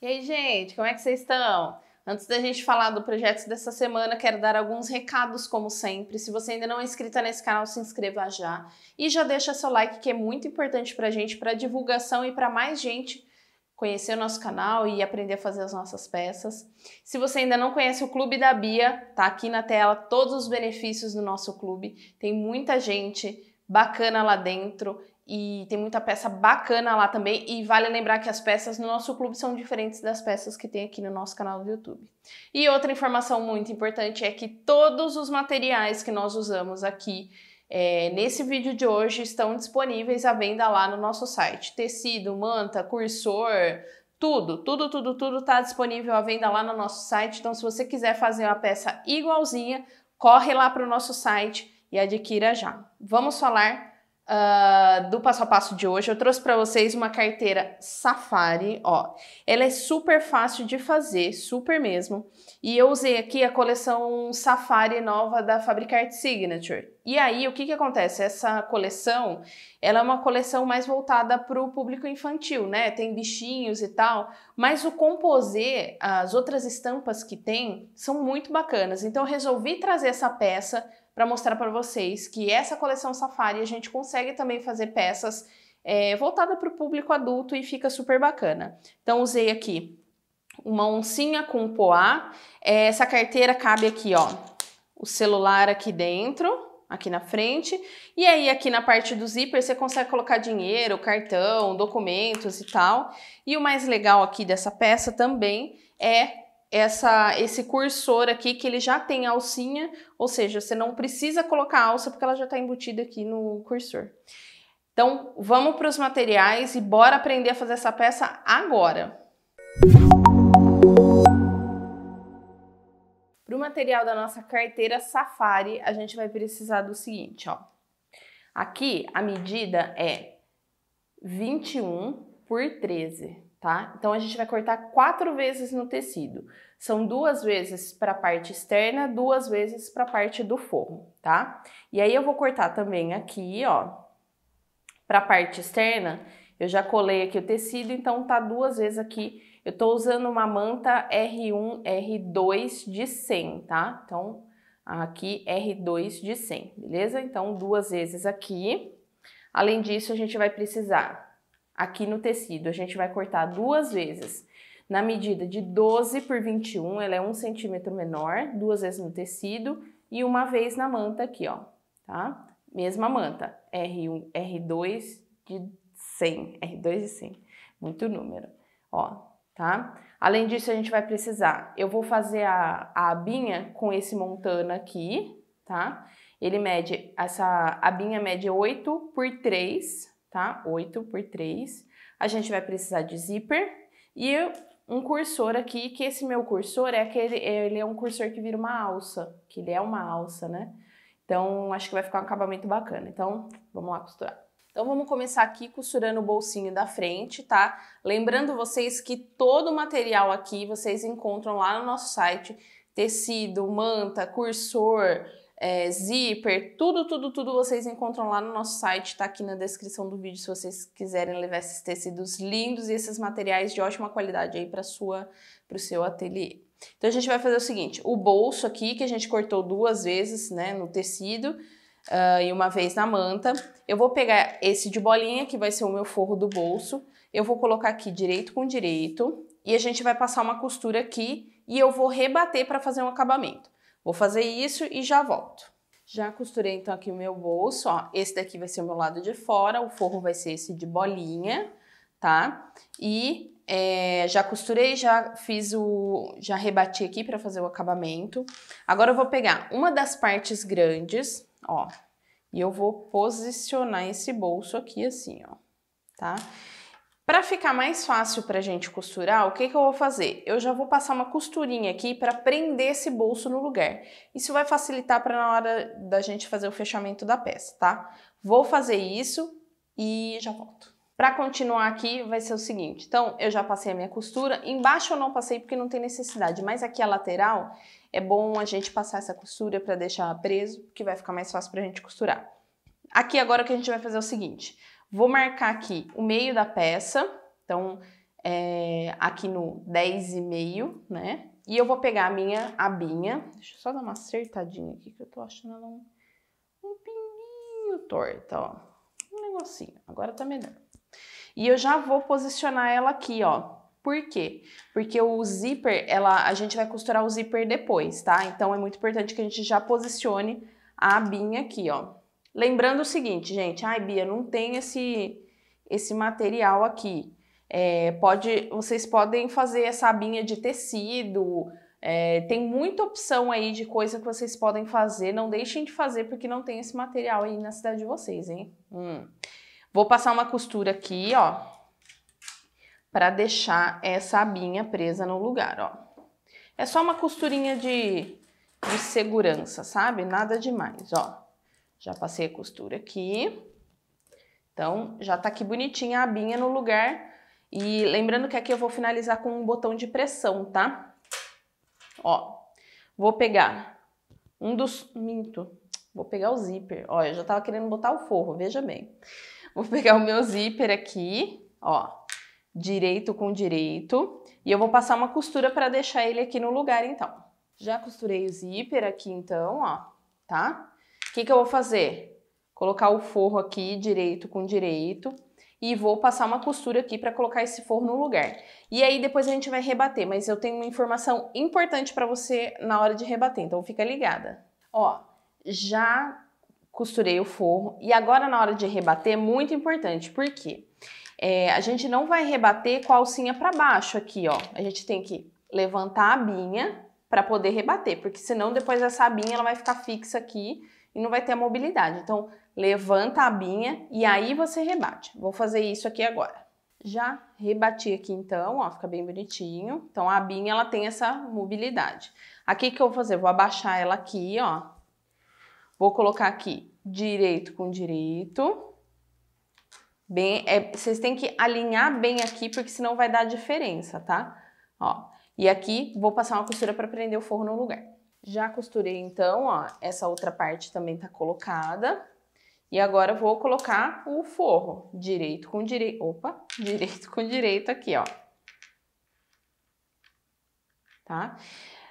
E aí, gente, como é que vocês estão? Antes da gente falar do projeto dessa semana, quero dar alguns recados, como sempre. Se você ainda não é inscrita nesse canal, se inscreva já. E já deixa seu like, que é muito importante para a gente, para divulgação e para mais gente conhecer o nosso canal e aprender a fazer as nossas peças. Se você ainda não conhece o Clube da Bia, tá aqui na tela todos os benefícios do nosso clube. Tem muita gente bacana lá dentro. E tem muita peça bacana lá também. E vale lembrar que as peças no nosso clube são diferentes das peças que tem aqui no nosso canal do YouTube. E outra informação muito importante é que todos os materiais que nós usamos aqui é, nesse vídeo de hoje estão disponíveis à venda lá no nosso site. Tecido, manta, cursor, tudo, tudo, tudo, tudo está disponível à venda lá no nosso site. Então, se você quiser fazer uma peça igualzinha, corre lá para o nosso site e adquira já. Vamos falar uh, do passo a passo de hoje, eu trouxe para vocês uma carteira Safari, ó. Ela é super fácil de fazer, super mesmo. E eu usei aqui a coleção Safari nova da Fabricart Signature. E aí, o que que acontece? Essa coleção, ela é uma coleção mais voltada para o público infantil, né? Tem bichinhos e tal, mas o composê, as outras estampas que tem, são muito bacanas. Então, eu resolvi trazer essa peça para mostrar para vocês que essa coleção Safari a gente consegue também fazer peças é, voltada para o público adulto e fica super bacana. Então usei aqui uma oncinha com poá, é, essa carteira cabe aqui ó, o celular aqui dentro, aqui na frente. E aí aqui na parte do zíper você consegue colocar dinheiro, cartão, documentos e tal. E o mais legal aqui dessa peça também é essa, esse cursor aqui, que ele já tem alcinha, ou seja, você não precisa colocar alça porque ela já está embutida aqui no cursor. Então, vamos para os materiais e bora aprender a fazer essa peça agora. Para o material da nossa carteira Safari, a gente vai precisar do seguinte, ó. Aqui, a medida é 21 por 13 tá? Então a gente vai cortar quatro vezes no tecido. São duas vezes para a parte externa, duas vezes para a parte do forro, tá? E aí eu vou cortar também aqui, ó, para a parte externa, eu já colei aqui o tecido, então tá duas vezes aqui. Eu tô usando uma manta R1, R2 de 100, tá? Então aqui R2 de 100, beleza? Então duas vezes aqui. Além disso, a gente vai precisar aqui no tecido. A gente vai cortar duas vezes na medida de 12 por 21, ela é um centímetro menor, duas vezes no tecido e uma vez na manta aqui, ó, tá? Mesma manta, R1, R2 de 100, R2 de 100, muito número, ó, tá? Além disso, a gente vai precisar, eu vou fazer a, a abinha com esse montano aqui, tá? Ele mede, essa abinha mede 8 por 3, tá? 8 por 3. A gente vai precisar de zíper e um cursor aqui, que esse meu cursor é aquele, ele é um cursor que vira uma alça, que ele é uma alça, né? Então, acho que vai ficar um acabamento bacana. Então, vamos lá costurar. Então, vamos começar aqui costurando o bolsinho da frente, tá? Lembrando vocês que todo o material aqui vocês encontram lá no nosso site. Tecido, manta, cursor, é, zíper, tudo, tudo, tudo vocês encontram lá no nosso site, tá aqui na descrição do vídeo se vocês quiserem levar esses tecidos lindos e esses materiais de ótima qualidade aí para sua, para o seu ateliê. Então a gente vai fazer o seguinte, o bolso aqui que a gente cortou duas vezes, né, no tecido uh, e uma vez na manta, eu vou pegar esse de bolinha que vai ser o meu forro do bolso, eu vou colocar aqui direito com direito e a gente vai passar uma costura aqui e eu vou rebater para fazer um acabamento. Vou fazer isso e já volto. Já costurei então aqui o meu bolso, ó. Esse daqui vai ser o meu lado de fora, o forro vai ser esse de bolinha, tá? E é, já costurei, já fiz o... já rebati aqui para fazer o acabamento. Agora eu vou pegar uma das partes grandes, ó. E eu vou posicionar esse bolso aqui assim, ó, tá? Tá? Para ficar mais fácil para a gente costurar, o que, que eu vou fazer? Eu já vou passar uma costurinha aqui para prender esse bolso no lugar. Isso vai facilitar para na hora da gente fazer o fechamento da peça, tá? Vou fazer isso e já volto. Para continuar aqui, vai ser o seguinte. Então, eu já passei a minha costura. Embaixo eu não passei porque não tem necessidade, mas aqui a lateral é bom a gente passar essa costura para deixar preso, que vai ficar mais fácil para a gente costurar. Aqui agora o que a gente vai fazer é o seguinte. Vou marcar aqui o meio da peça, então é, aqui no 10,5, né? E eu vou pegar a minha abinha, deixa eu só dar uma acertadinha aqui que eu tô achando ela um, um pinguinho torta, ó. Um negocinho, agora tá melhor. E eu já vou posicionar ela aqui, ó. Por quê? Porque o zíper, ela, a gente vai costurar o zíper depois, tá? Então é muito importante que a gente já posicione a abinha aqui, ó. Lembrando o seguinte, gente, ai Bia, não tem esse, esse material aqui. É, pode, vocês podem fazer essa abinha de tecido, é, tem muita opção aí de coisa que vocês podem fazer. Não deixem de fazer porque não tem esse material aí na cidade de vocês, hein? Hum. Vou passar uma costura aqui, ó, para deixar essa abinha presa no lugar, ó. É só uma costurinha de, de segurança, sabe? Nada demais, ó. Já passei a costura aqui. Então, já tá aqui bonitinha a abinha no lugar. E lembrando que aqui eu vou finalizar com um botão de pressão, tá? Ó, vou pegar um dos... Minto, vou pegar o zíper. Ó, eu já tava querendo botar o forro, veja bem. Vou pegar o meu zíper aqui, ó, direito com direito. E eu vou passar uma costura para deixar ele aqui no lugar, então. Já costurei o zíper aqui, então, ó, tá? que, que eu vou fazer? Colocar o forro aqui direito com direito e vou passar uma costura aqui para colocar esse forro no lugar. E aí depois a gente vai rebater, mas eu tenho uma informação importante para você na hora de rebater, então fica ligada. Ó, já costurei o forro e agora na hora de rebater é muito importante, por quê? É, a gente não vai rebater com a alcinha para baixo aqui, ó. A gente tem que levantar a abinha para poder rebater, porque senão depois essa abinha ela vai ficar fixa aqui e não vai ter a mobilidade. Então, levanta a abinha e aí você rebate. Vou fazer isso aqui agora. Já rebati aqui então, ó, fica bem bonitinho. Então, a abinha, ela tem essa mobilidade. Aqui que eu vou fazer? Vou abaixar ela aqui, ó. Vou colocar aqui direito com direito. Bem, é, vocês têm que alinhar bem aqui, porque senão vai dar diferença, tá? Ó, e aqui vou passar uma costura para prender o forro no lugar. Já costurei então, ó, essa outra parte também tá colocada. E agora vou colocar o forro, direito com direito, opa, direito com direito aqui, ó. Tá?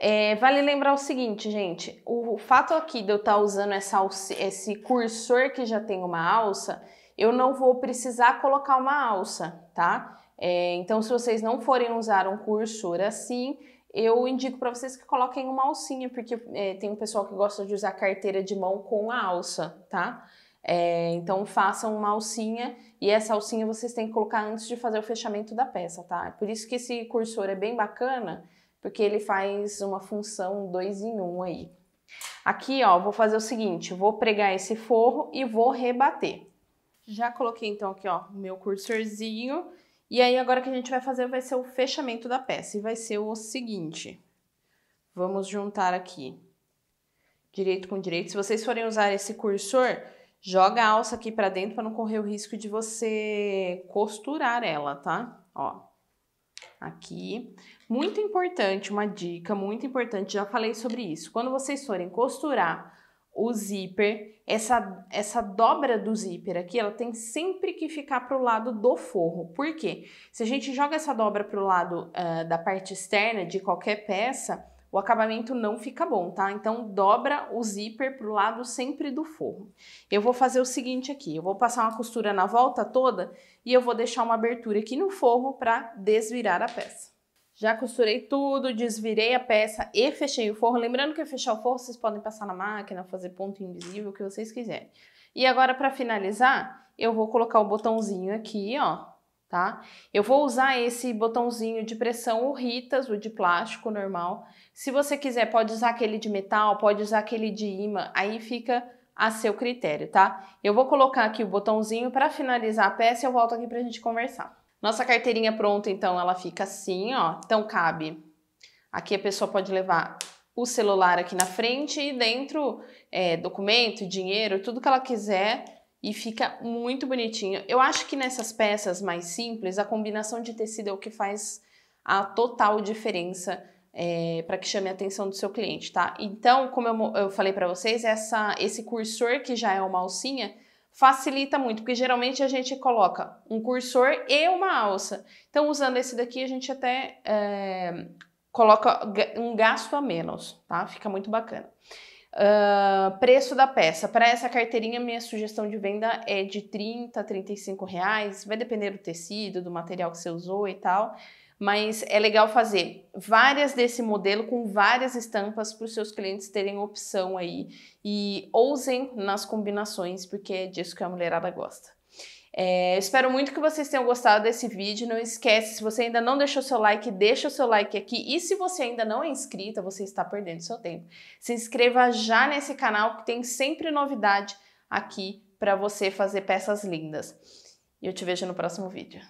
É, vale lembrar o seguinte, gente, o fato aqui de eu estar tá usando essa esse cursor que já tem uma alça, eu não vou precisar colocar uma alça, tá? É, então, se vocês não forem usar um cursor assim, eu indico para vocês que coloquem uma alcinha, porque é, tem um pessoal que gosta de usar carteira de mão com a alça, tá? É, então façam uma alcinha e essa alcinha vocês têm que colocar antes de fazer o fechamento da peça, tá? É por isso que esse cursor é bem bacana, porque ele faz uma função dois em um aí. Aqui, ó, vou fazer o seguinte, vou pregar esse forro e vou rebater. Já coloquei então aqui, ó, meu cursorzinho e aí agora que a gente vai fazer vai ser o fechamento da peça e vai ser o seguinte. Vamos juntar aqui direito com direito. Se vocês forem usar esse cursor, joga a alça aqui para dentro para não correr o risco de você costurar ela, tá? Ó. Aqui. Muito importante, uma dica muito importante, já falei sobre isso. Quando vocês forem costurar o zíper, essa, essa dobra do zíper aqui, ela tem sempre que ficar para o lado do forro. Por quê? Se a gente joga essa dobra para o lado uh, da parte externa de qualquer peça, o acabamento não fica bom, tá? Então dobra o zíper para o lado sempre do forro. Eu vou fazer o seguinte aqui, eu vou passar uma costura na volta toda e eu vou deixar uma abertura aqui no forro para desvirar a peça. Já costurei tudo, desvirei a peça e fechei o forro. Lembrando que fechar o forro vocês podem passar na máquina, fazer ponto invisível, o que vocês quiserem. E agora para finalizar, eu vou colocar o botãozinho aqui, ó, tá? Eu vou usar esse botãozinho de pressão, o Ritas, o de plástico normal. Se você quiser, pode usar aquele de metal, pode usar aquele de imã, aí fica a seu critério, tá? Eu vou colocar aqui o botãozinho para finalizar a peça e eu volto aqui para a gente conversar. Nossa carteirinha pronta, então, ela fica assim, ó. Então, cabe. Aqui a pessoa pode levar o celular aqui na frente e dentro é, documento, dinheiro, tudo que ela quiser e fica muito bonitinho. Eu acho que nessas peças mais simples, a combinação de tecido é o que faz a total diferença é, para que chame a atenção do seu cliente, tá? Então, como eu, eu falei para vocês, essa, esse cursor que já é uma alcinha, facilita muito, porque geralmente a gente coloca um cursor e uma alça. Então, usando esse daqui, a gente até é, coloca um gasto a menos, tá? Fica muito bacana. Uh, preço da peça. Para essa carteirinha, minha sugestão de venda é de 30 a 35 reais. Vai depender do tecido, do material que você usou e tal. Mas é legal fazer várias desse modelo com várias estampas para os seus clientes terem opção aí. E ousem nas combinações, porque é disso que a mulherada gosta. É, espero muito que vocês tenham gostado desse vídeo. Não esquece, se você ainda não deixou seu like, deixa o seu like aqui. E se você ainda não é inscrita, você está perdendo seu tempo. Se inscreva já nesse canal que tem sempre novidade aqui para você fazer peças lindas. E eu te vejo no próximo vídeo.